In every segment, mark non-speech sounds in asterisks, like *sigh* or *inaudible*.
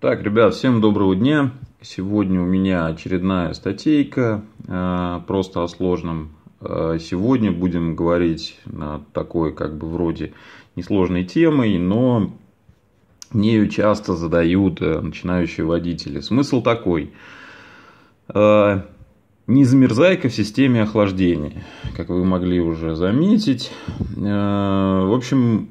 Так, ребят, всем доброго дня. Сегодня у меня очередная статейка, э, просто о сложном. Э, сегодня будем говорить на такой, как бы, вроде несложной темой, но нею часто задают э, начинающие водители. Смысл такой. Не замерзайка в системе охлаждения, как вы могли уже заметить. В общем,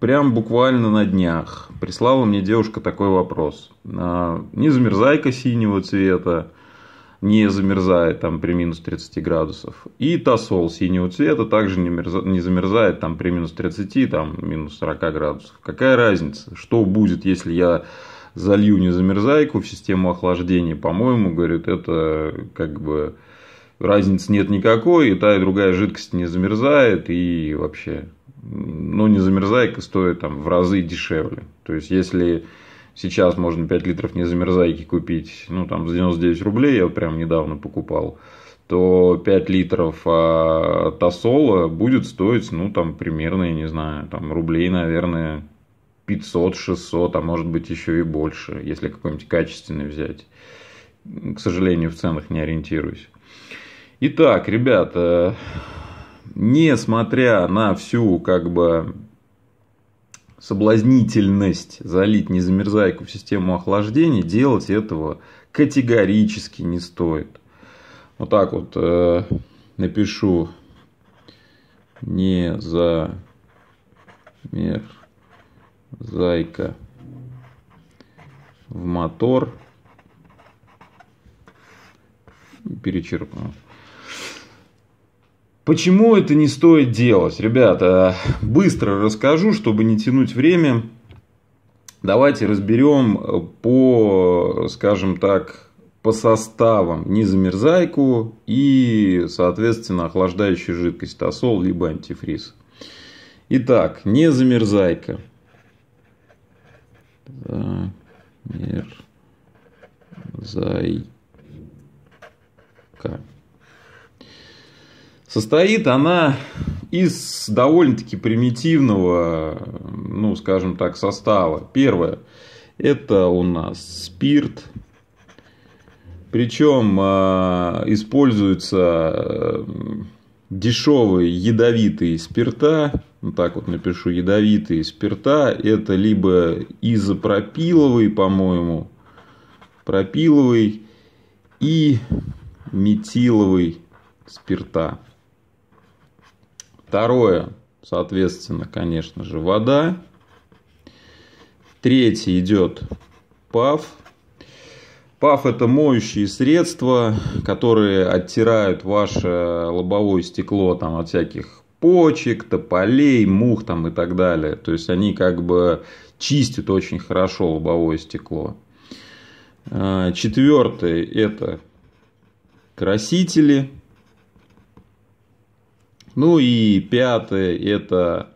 прям буквально на днях прислала мне девушка такой вопрос. А, не замерзайка синего цвета, не замерзает там при минус 30 градусов. И тосол синего цвета также не, мерз... не замерзает там при минус 30, там минус 40 градусов. Какая разница, что будет, если я залью незамерзайку в систему охлаждения? По-моему, говорит, это как бы разницы нет никакой, и та и другая жидкость не замерзает, и вообще ну, не замерзайка стоит там в разы дешевле. То есть, если сейчас можно 5 литров не замерзайки купить, ну, там, за 99 рублей я прям недавно покупал, то 5 литров а, тосола будет стоить, ну, там, примерно, я не знаю, там, рублей, наверное, 500-600, а может быть, еще и больше, если какой-нибудь качественный взять. К сожалению, в ценах не ориентируюсь. Итак, ребята, несмотря на всю как бы соблазнительность залить незамерзайку в систему охлаждения, делать этого категорически не стоит. Вот так вот э, напишу не за мер зайка в мотор перечеркну. Почему это не стоит делать? Ребята, быстро расскажу, чтобы не тянуть время. Давайте разберем э, по, скажем так, по составам незамерзайку и, соответственно, охлаждающую жидкость, тосол либо антифриз. Итак, незамерзайка. Замерзайка. Состоит она из довольно-таки примитивного, ну, скажем так, состава. Первое – это у нас спирт. Причем а, используются э, дешевые ядовитые спирта. Вот так вот напишу, ядовитые спирта. Это либо изопропиловый, по-моему, пропиловый и метиловый спирта. Второе, соответственно, конечно же, вода. Третье идет паф. Паф – это моющие средства, которые оттирают ваше лобовое стекло там, от всяких почек, тополей, мух там, и так далее. То есть, они как бы чистят очень хорошо лобовое стекло. А, четвертое – это красители – ну и пятое это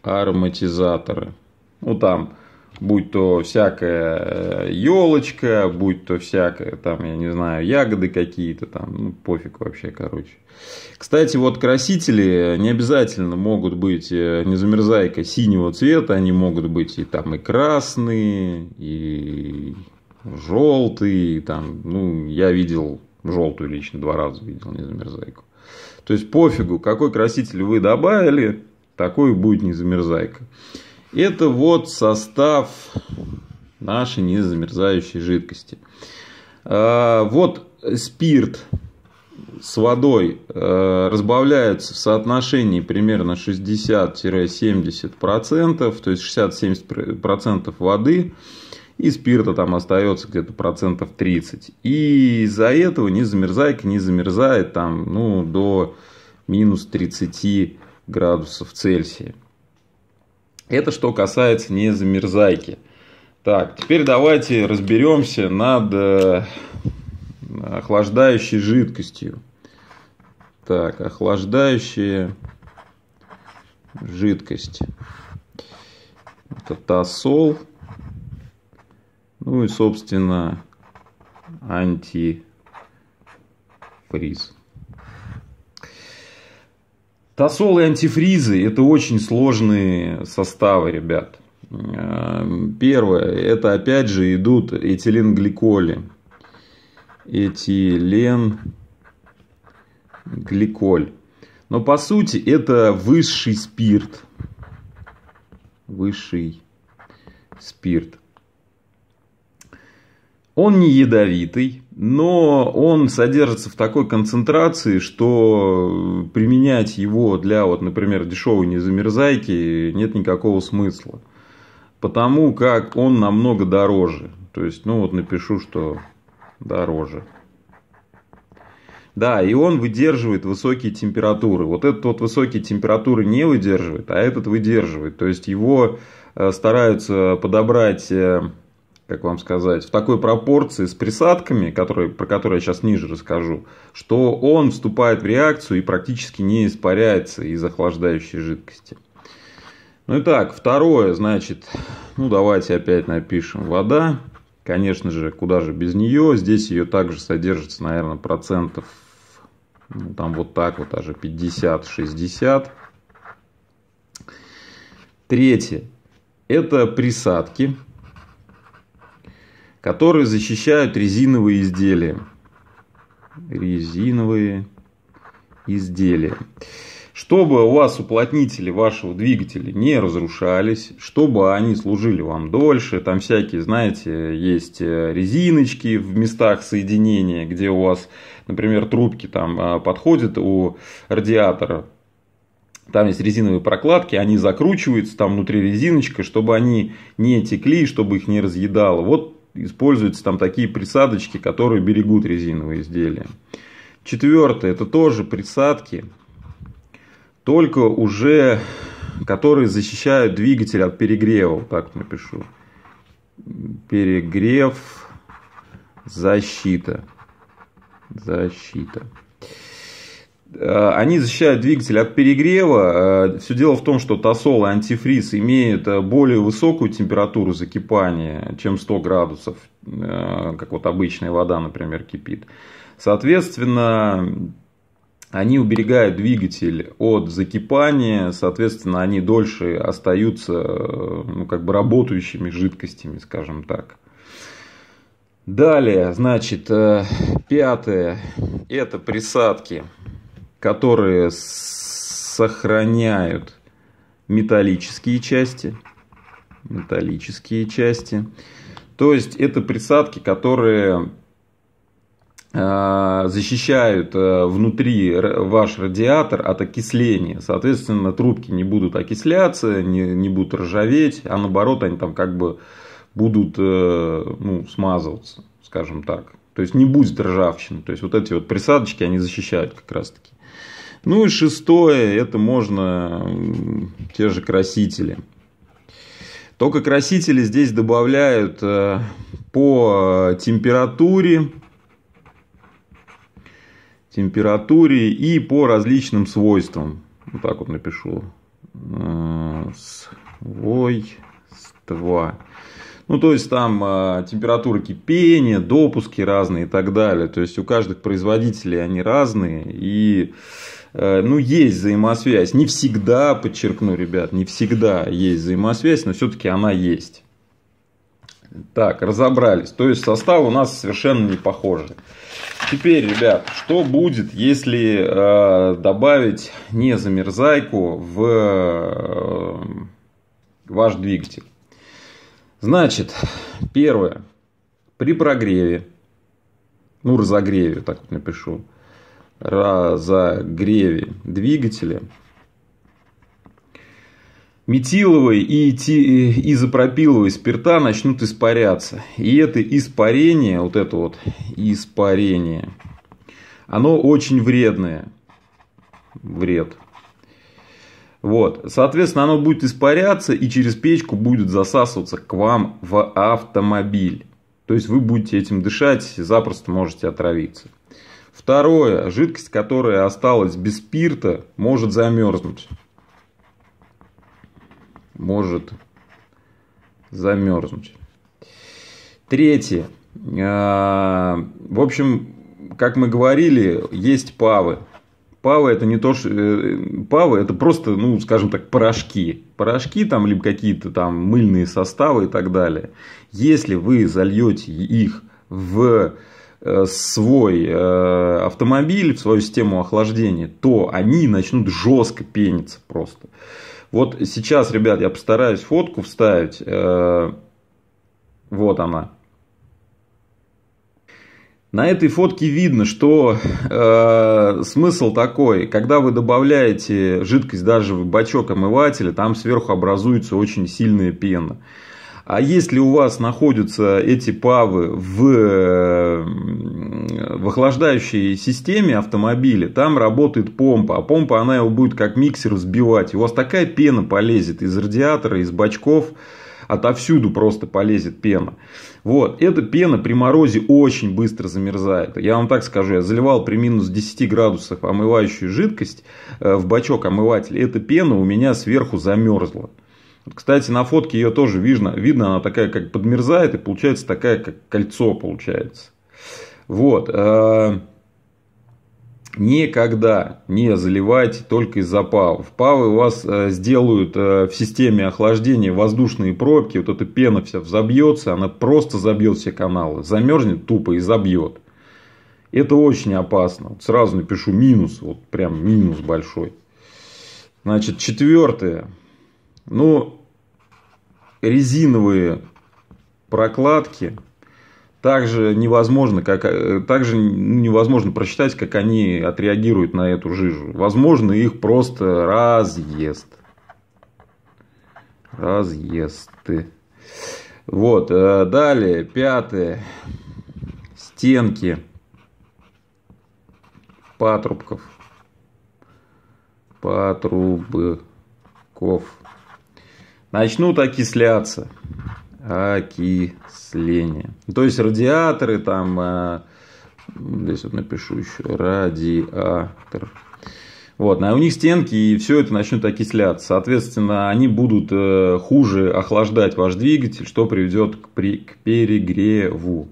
ароматизаторы. Ну там, будь то всякая елочка, э, будь то всякая там, я не знаю, ягоды какие-то там, ну пофиг вообще, короче. Кстати, вот красители не обязательно могут быть э, не замерзайка синего цвета, они могут быть и там и красные, и желтые, там, ну я видел желтую лично два раза видел не замерзайку. То есть пофигу, какой краситель вы добавили, такой будет незамерзайка. Это вот состав нашей незамерзающей жидкости. А, вот спирт с водой а, разбавляется в соотношении примерно 60-70%, то есть 60-70% воды и спирта там остается где-то процентов 30. И из-за этого не замерзайка не замерзает там, ну, до минус 30 градусов Цельсия. Это что касается не замерзайки. Так, теперь давайте разберемся над э, охлаждающей жидкостью. Так, охлаждающая жидкость. Это тосол. Ну и, собственно, антифриз. Тосолы и антифризы – это очень сложные составы, ребят. Э, первое – это опять же идут этиленгликоли. Этиленгликоль. Но по сути это высший спирт. Высший спирт. Он не ядовитый, но он содержится в такой концентрации, что применять его для, вот, например, дешевой незамерзайки нет никакого смысла. Потому как он намного дороже. То есть, ну вот напишу, что дороже. Да, и он выдерживает высокие температуры. Вот этот вот высокие температуры не выдерживает, а этот выдерживает. То есть его э, стараются подобрать э, как вам сказать, в такой пропорции с присадками, которые, про которые я сейчас ниже расскажу, что он вступает в реакцию и практически не испаряется из охлаждающей жидкости. Ну и так, второе, значит, ну давайте опять напишем вода. Конечно же, куда же без нее. Здесь ее также содержится, наверное, процентов, ну, там вот так вот, даже 50-60. Третье, это присадки, которые защищают резиновые изделия. Резиновые изделия. Чтобы у вас уплотнители вашего двигателя не разрушались, чтобы они служили вам дольше, там всякие, знаете, есть э, резиночки в местах соединения, где у вас, например, трубки там э, подходят у радиатора, там есть резиновые прокладки, они закручиваются, там внутри резиночка, чтобы они не текли, чтобы их не разъедало. Вот используются там такие присадочки, которые берегут резиновые изделия. Четвертое, это тоже присадки, только уже которые защищают двигатель от перегрева. Вот так напишу. Перегрев, защита. Защита. Э, они защищают двигатель от перегрева. Э, Все дело в том, что тосол и антифриз имеют э, более высокую температуру закипания, чем 100 градусов, как вот обычная вода, например, кипит. Соответственно, они уберегают двигатель от закипания, соответственно, они дольше остаются ну, как бы работающими жидкостями, скажем так. Далее, значит, пятое, это присадки которые сохраняют металлические части. Металлические части. То есть это присадки, которые а, защищают а, внутри ваш радиатор от окисления. Соответственно, трубки не будут окисляться, не, не будут ржаветь, а наоборот, они там как бы будут э, ну, смазываться, скажем так. То есть не будет ржавчины. То есть вот эти вот присадочки, они защищают как раз таки. Ну и шестое, это можно те же красители. Только красители здесь добавляют э, по температуре, температуре и по различным свойствам. Вот так вот напишу. Э, свойства. Ну, то есть там э, а, температура кипения, допуски разные и так далее. То есть у каждых производителей они разные. И э, ну, есть взаимосвязь. Не всегда, подчеркну, ребят, не всегда есть взаимосвязь, но все-таки она есть. Так, разобрались. То есть состав у нас совершенно не похожий. Теперь, ребят, что будет, если э, добавить замерзайку в э, ваш двигатель? Значит, первое. При прогреве, ну разогреве, так вот напишу, разогреве двигателя метиловый и изопропиловый спирта начнут испаряться. И это испарение, вот это вот испарение, оно очень вредное. Вред. Вот, соответственно, оно будет испаряться и через печку будет засасываться к вам в автомобиль. То есть вы будете этим дышать, и запросто можете отравиться. Второе, жидкость, которая осталась без спирта, может замерзнуть. Может замерзнуть. Третье. А, в общем, как мы говорили, есть павы. Павы это не то, что... Э, Пава это просто, ну, скажем так, порошки. Порошки там, либо какие-то там мыльные составы и так далее. Если вы зальете их в э, свой э, автомобиль, в свою систему охлаждения, то они начнут жестко пениться просто. Вот сейчас, ребят, я постараюсь фотку вставить. Вот она. На этой фотке видно, что э, смысл такой, когда вы добавляете жидкость даже в бачок омывателя, там сверху образуется очень сильная пена. А если у вас находятся эти павы в, э, в охлаждающей системе автомобиля, там работает помпа, а помпа она его будет как миксер взбивать. И у вас такая пена полезет из радиатора, из бачков, отовсюду просто полезет пена. Вот, эта пена при морозе очень быстро замерзает. Я вам так скажу, я заливал при минус 10 градусах омывающую жидкость э, в бачок омыватель. Эта пена у меня сверху замерзла. Кстати, на фотке ее тоже видно, видно, она такая как подмерзает и получается такая как кольцо получается. Вот. Э, никогда не заливать только из-за павов. Павы у вас э, сделают э, в системе охлаждения воздушные пробки, вот эта пена вся взобьется, она просто забьет все каналы, замерзнет тупо и забьет. Это очень опасно. Вот сразу напишу минус, вот прям минус большой. Значит, четвертое. Ну, резиновые прокладки – также невозможно, как, э, также ну, невозможно прочитать, как они отреагируют на эту жижу. Возможно, их просто разъест. Разъесты. Вот, э, далее, пятое. Стенки патрубков. Патрубков. Начнут окисляться окисление, То есть радиаторы там, э, здесь вот напишу еще, радиатор. Вот, а у них стенки и все это начнет окисляться. Соответственно, они будут э, хуже охлаждать ваш двигатель, что приведет к, при, к перегреву.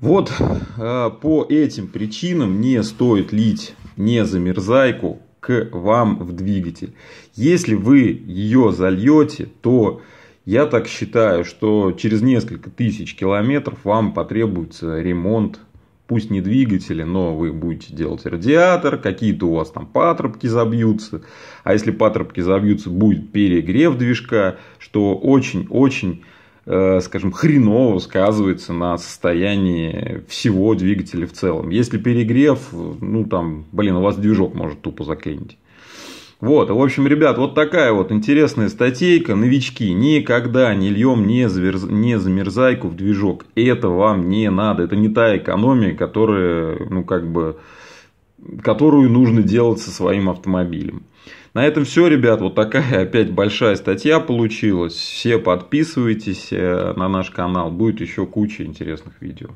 Вот э, по этим причинам не стоит лить не замерзайку к вам в двигатель. Если вы ее зальете, то я так считаю, что через несколько тысяч километров вам потребуется ремонт, пусть не двигателя, но вы будете делать радиатор, какие-то у вас там патрубки забьются, а если патрубки забьются, будет перегрев движка, что очень-очень э, скажем, хреново сказывается на состоянии всего двигателя в целом. Если перегрев, ну там, блин, у вас движок может тупо заклинить. Вот, в общем, ребят, вот такая вот интересная статейка. Новички, никогда не льем не, заверз... не замерзайку в движок. Это вам не надо. Это не та экономия, которая, ну, как бы, которую нужно делать со своим автомобилем. На этом все, ребят. Вот такая *laughs* опять большая статья получилась. Все подписывайтесь э, на наш канал. Будет еще куча интересных видео.